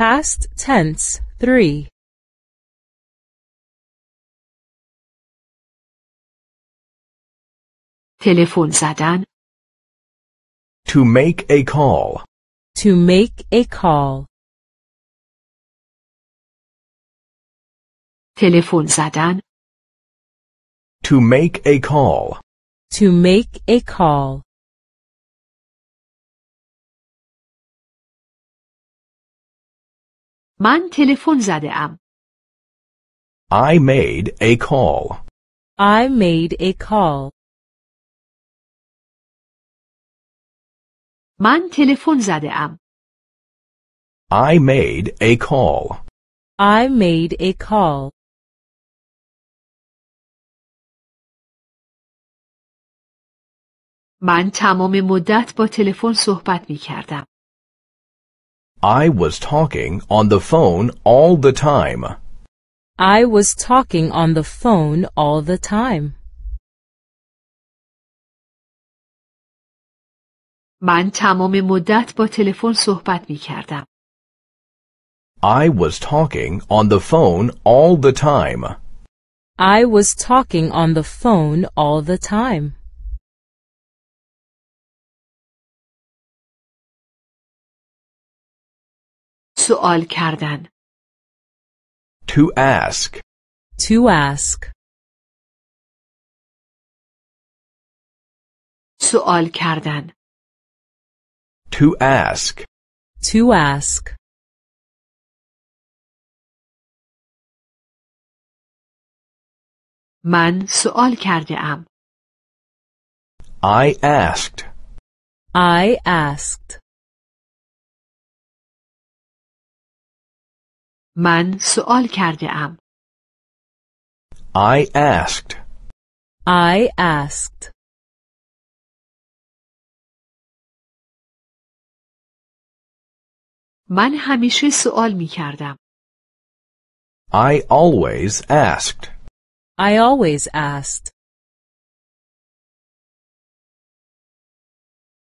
Past tense 3 تلفن زدن To make a call. To make a call. تلفن زدن To make a call. To make a call. من تلفن زده ام. I made a call. I made a call. من تلفن زده ام. I made a call. I made a call. من تمام مدت با تلفن صحبت می کردم. I was talking on the phone all the time. I was talking on the phone all the time. من تمام مدت با تلفن صحبت می کردم. I was talking on the phone all the time. I was talking on the phone all the time. سوال کردن To ask To ask سوال کردن To ask To ask من سوال کرده ام I asked I asked من سوال کرده ام. I asked. I asked. من همیشه سوال می کردم. I always asked. I always asked.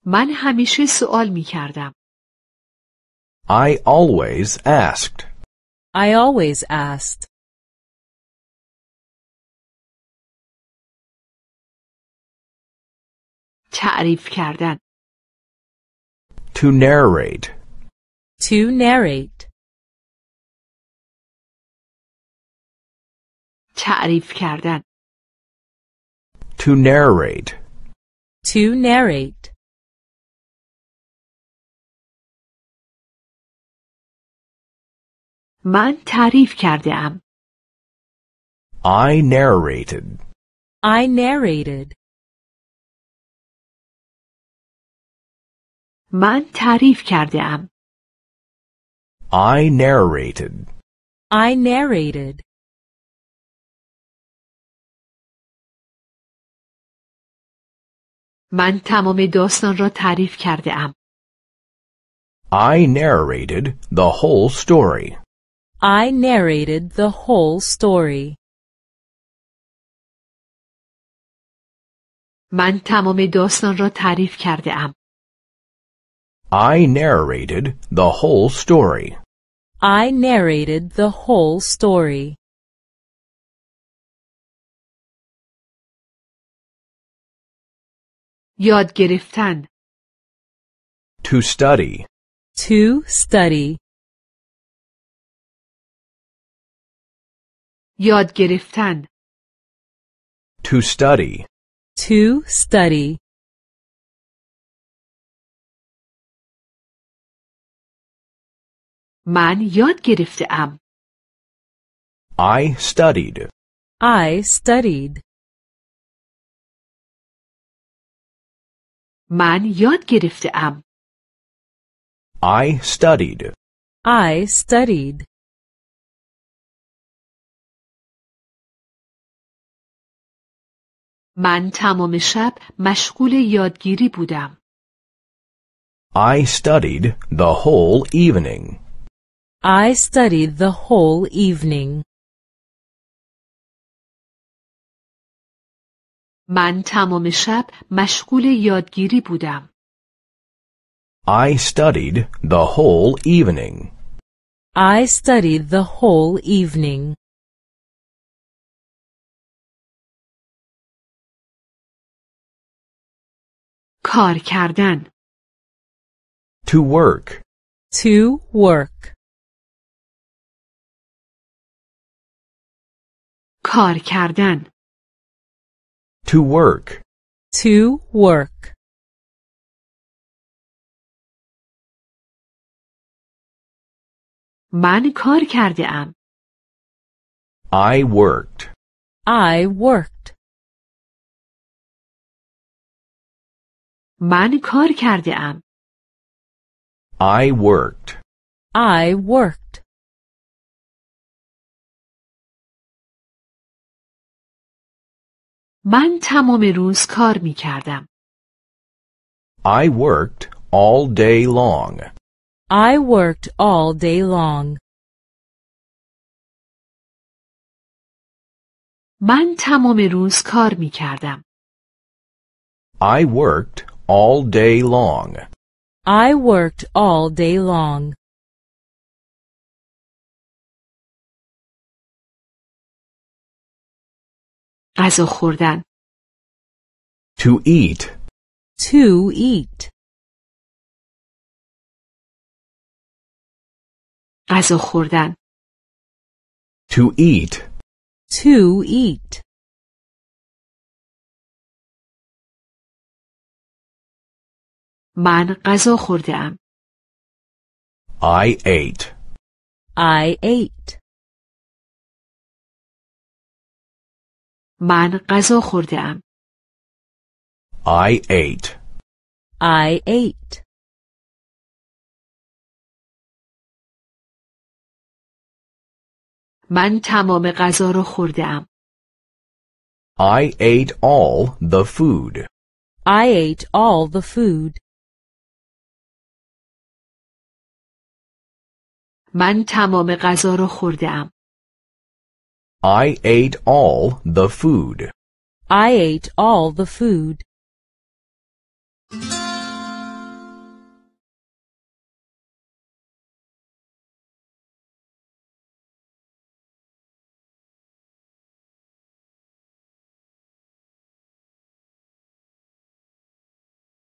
من همیشه سوال می کردم. I always asked. I always asked. تعریف کردن To narrate To narrate تعریف کردن To narrate To narrate من تعریف کرده ام. I narrated. I narrated. من تعریف کرده ام. I narrated. I narrated. من تمام داستان را تعریف کرده ام. I narrated the whole story. I narrated the whole story. من تمام داستان را تعریف کرده ام. I narrated the whole story. I narrated the whole story. یاد گرفتن. To study. To study. یاد گرفتن To study. To study. من یاد گرفتم. I studied. I studied. من یاد گرفتم. I studied. I studied. من تمام شب مشغول یادگیری بودم. I studied the whole evening. I studied the whole evening. من تمام شب مشغول یادگیری بودم. I studied the whole evening. I studied the whole evening. کار کردن To work To work کار کردن To work To work من کار کرده ام I worked I worked من کار کرده ام. I worked. I worked. من تمام روز کار می کردم. I worked all day long. I worked all day long. من تمام روز کار می کردم. I worked all day long. I worked all day long. غذا خوردن To eat. To eat. غذا خوردن To eat. To eat. من غذا خوردم. I ate. I ate. من غذا خوردم. I ate. I ate. من تمام غذا رو خوردم. I ate all the food. I ate all the food. من تمام غذا را خوردم. I ate all the food. I ate all the food.